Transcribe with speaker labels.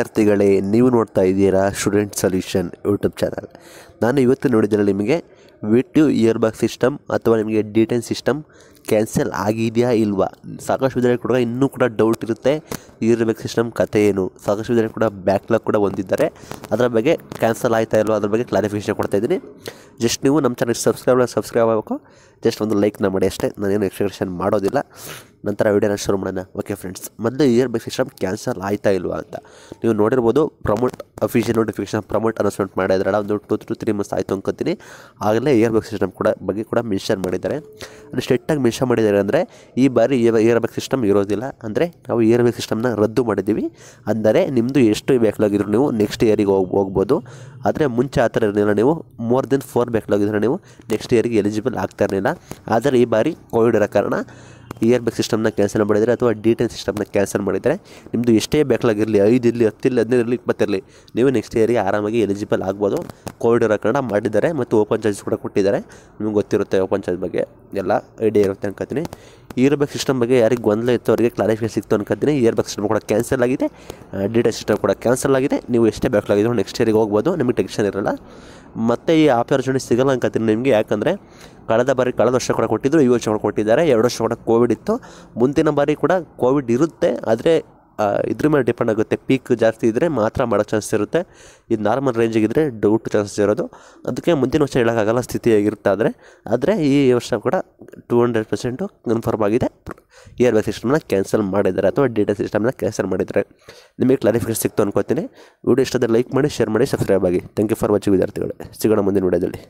Speaker 1: ವಿದ್ಯಾರ್ಥಿಗಳೇ ನೀವು ನೋಡ್ತಾ ಇದ್ದೀರಾ ಸ್ಟೂಡೆಂಟ್ ಸೊಲ್ಯೂಷನ್ ಯೂಟ್ಯೂಬ್ ಚಾನಲ್ ನಾನು ಇವತ್ತು ನೋಡಿದರೆ ನಿಮಗೆ ವಿಟ್ಯು ಇಯರ್ ಇಯರ್ಬಾಗ್ ಸಿಸ್ಟಮ್ ಅಥವಾ ನಿಮಗೆ ಡಿಟೈನ್ ಸಿಸ್ಟಮ್ ಕ್ಯಾನ್ಸಲ್ ಆಗಿದೆಯಾ ಇಲ್ವಾ ಸಾಕಷ್ಟು ವಿದ್ಯಾರ್ಥಿ ಕೂಡ ಇನ್ನೂ ಕೂಡ ಡೌಟ್ ಇರುತ್ತೆ ಇಯರ್ ಸಿಸ್ಟಮ್ ಕತೆ ಏನು ಸಾಕಷ್ಟು ವಿದ್ಯಾರ್ಥಿ ಕೂಡ ಬ್ಯಾಕ್ಲಾಗ್ ಕೂಡ ಹೊಂದಿದ್ದಾರೆ ಅದರ ಬಗ್ಗೆ ಕ್ಯಾನ್ಸಲ್ ಆಯ್ತಾ ಇಲ್ವೋ ಅದ್ರ ಬಗ್ಗೆ ಕ್ಲಾರಿಫಿಕೇಷನ್ ಕೊಡ್ತಾ ಇದ್ದೀನಿ ಜಸ್ಟ್ ನೀವು ನಮ್ಮ ಚಾನಲ್ ಸಬ್ಸ್ಕ್ರೈಬ್ ಸಬ್ಸ್ಕ್ರೈಬ್ ಆಗಬೇಕು ಜಸ್ಟ್ ಒಂದು ಲೈಕ್ನ ಮಾಡಿ ಅಷ್ಟೇ ನಾನೇನು ಎಕ್ಸ್ಪ್ಲೇಷನ್ ಮಾಡೋದಿಲ್ಲ ನಂತರ ವಿಡಿಯೋನ ಶುರು ಮಾಡೋಣ ಓಕೆ ಫ್ರೆಂಡ್ಸ್ ಮೊದಲು ಇಯರ್ ಬೈ ಸಿಸ್ಟಮ್ ಕ್ಯಾನ್ಸಲ್ ಆಯ್ತಾ ಇಲ್ವಾ ಅಂತ ನೀವು ನೋಡಿರ್ಬೋದು promote official notification promote announcement ಮಾಡಿದ್ರಲ್ಲ ಒಂದು ಟು ಟು ತ್ರೀ ಮಂತ್ಸ್ ಆಯಿತು ಅಂದ್ಕೊತೀನಿ ಆಗಲೇ ಇಯರ್ ಬೈ ಸಿಸ್ಟಮ್ ಕೂಡ ಬಗ್ಗೆ ಕೂಡ ಮೆನ್ಷನ್ ಮಾಡಿದ್ದಾರೆ ಅದು ಸ್ಟೆಟ್ಟಾಗಿ ಮೆನ್ಷನ್ ಮಾಡಿದ್ದಾರೆ ಅಂದರೆ ಈ ಬಾರಿ ಇಯರ್ ಬೈ ಸಿಸ್ಟಮ್ ಇರೋದಿಲ್ಲ ಅಂದರೆ ನಾವು ಇಯರ್ ಬೈ ಸಿಸ್ಟಮ್ನ ರದ್ದು ಮಾಡಿದ್ದೀವಿ ಅಂದರೆ ನಿಮ್ಮದು ಎಷ್ಟು ಬ್ಯಾಕ್ಲಾಗ್ ನೀವು ನೆಕ್ಸ್ಟ್ ಇಯರಿಗೆ ಹೋಗಿ ಹೋಗ್ಬೋದು ಆದರೆ ಮುಂಚೆ ಆ ಥರ ಇರಲಿಲ್ಲ ನೀವು ಮೋರ್ ದೆನ್ ಫೋರ್ ಬ್ಯಾಕ್ಲಾಗ್ ನೀವು ನೆಕ್ಸ್ಟ್ ಇಯರಿಗೆ ಎಲಿಜಿಬಲ್ ಆಗ್ತಾ ಇರಲಿಲ್ಲ ಆದರೆ ಈ ಬಾರಿ ಕೋವಿಡ್ ಇರೋ ಕಾರಣ ಇಯರ್ ಬ್ಯಾಗ್ ಸಿಸ್ಟಮ್ನ ಕ್ಯಾನ್ಸಲ್ ಮಾಡಿದರೆ ಅಥವಾ ಟೆನ್ ಸಿಸ್ಟಮ್ನ ಕ್ಯಾನ್ಸಲ್ ಮಾಡಿದರೆ ನಿಮ್ಮದು ಎಷ್ಟೇ ಬೇಕಾಗಿರಲಿ ಐದು ಇರಲಿ ಹತ್ತಿರಲಿ ಹದಿನೈದು ಇರಲಿ ಇಪ್ಪತ್ತಿರಲಿ ನೀವು ನೆಕ್ಸ್ಟ್ ಇಯರ್ಗೆ ಆರಾಮಾಗಿ ಎಲಿಜಿಬಲ್ ಆಗ್ಬೋದು ಕೋವಿಡ್ ಇರೋ ಕಾರಣ ಮಾಡಿದ್ದಾರೆ ಮತ್ತು ಓಪನ್ ಚಾರ್ಜಸ್ ಕೂಡ ಕೊಟ್ಟಿದ್ದಾರೆ ನಿಮ್ಗೆ ಗೊತ್ತಿರುತ್ತೆ ಓಪನ್ ಚಾರ್ಜ್ ಬಗ್ಗೆ ಎಲ್ಲ ಐಡಿಯಾ ಇರುತ್ತೆ ಅನ್ಕೋತೀನಿ ಇಯರ್ ಬ್ಯಾಗ್ ಸಿಸ್ಟಮ್ ಬಗ್ಗೆ ಯಾರಿಗೆ ಗೊಂದಲ ಇತ್ತು ಅವರಿಗೆ ಕ್ಲಾರಿಫಿಕೇಶನ್ ಸಿಕ್ತು ಅನ್ಕೋತೀನಿ ಇಯರ್ ಬ್ಯಾಗ್ ಸಿಸ್ಟಮ್ ಕೂಡ ಕ್ಯಾನ್ಸಲ್ ಆಗಿದೆ ಡೇಟಾ ಸಿಸ್ಟಮ್ ಕೂಡ ಕ್ಯಾನ್ಸಲ್ ಆಗಿದೆ ನೀವು ಎಷ್ಟೇ ಬ್ಯಾಕ್ ಆಗಿದ್ರು ನೆಕ್ಸ್ಟ್ ಇಯರಿಗೆ ಹೋಗ್ಬೋದು ನಿಮಗೆ ಟೆನ್ಷನ್ ಇರಲ್ಲ ಮತ್ತೆ ಈ ಆಪರ್ಚುನಿಟಿ ಸಿಗಲ್ಲ ಅನ್ಕೋತೀನಿ ನಿಮಗೆ ಯಾಕಂದರೆ ಕಳೆದ ಬಾರಿ ಕಳೆದ ವರ್ಷ ಕೂಡ ಕೊಟ್ಟಿದ್ದರು ಈ ವರ್ಷ ಕೂಡ ಕೊಟ್ಟಿದ್ದಾರೆ ಎರಡು ವರ್ಷ ಕೂಡ ಕೋವಿಡ್ ಇತ್ತು ಮುಂದಿನ ಬಾರಿ ಕೂಡ ಕೋವಿಡ್ ಇರುತ್ತೆ ಆದರೆ ಇದ್ರ ಮೇಲೆ ಡಿಪೆಂಡ್ ಆಗುತ್ತೆ ಪೀಕ್ ಜಾಸ್ತಿ ಇದ್ದರೆ ಮಾತ್ರ ಮಾಡೋ ಚಾನ್ಸಸ್ ಇರುತ್ತೆ ಇದು ನಾರ್ಮಲ್ ಇದ್ದರೆ ಡೌಟ್ ಚಾನ್ಸಸ್ ಇರೋದು ಅದಕ್ಕೆ ಮುಂದಿನ ವರ್ಷ ಹೇಳೋಕ್ಕಾಗಲ್ಲ ಸ್ಥಿತಿ ಆಗಿರ್ತಾದರೆ ಆದರೆ ಈ ವರ್ಷ ಕೂಡ ಟೂ ಹಂಡ್ರೆಡ್ ಪರ್ಸೆಂಟು ಕನ್ಫರ್ಮ್ ಆಗಿದೆ ಇಯರ್ ಬ್ಯಾಗ್ ಸಿಸ್ಟಮ್ನ ಕ್ಯಾನ್ಸಲ್ ಮಾಡಿದ್ದಾರೆ ಅಥವಾ ಡೇಟಾ ಸಿಸ್ಟಮ್ನ ಕ್ಯಾನ್ಸಲ್ ಮಾಡಿದ್ದಾರೆ ನಿಮಗೆ ಕ್ಲಾರಿಫಿಕೇಶನ್ ಸಿಕ್ತು ಅನ್ಕೋತೀನಿ ವಿಡಿಯೋ ಇಷ್ಟದ ಲೈಕ್ ಮಾಡಿ ಶೇರ್ ಮಾಡಿ ಸಬ್ಸ್ಕ್ರೈಬ್ ಆಗಿ ಥ್ಯಾಂಕ್ ಯು ಫಾರ್ ವಾಚಿಂಗ್ ವಿದ್ಯಾರ್ಥಿಗಳು ಸಿಗೋಣ ಮುಂದಿನ ವಿಡಿಯೋದಲ್ಲಿ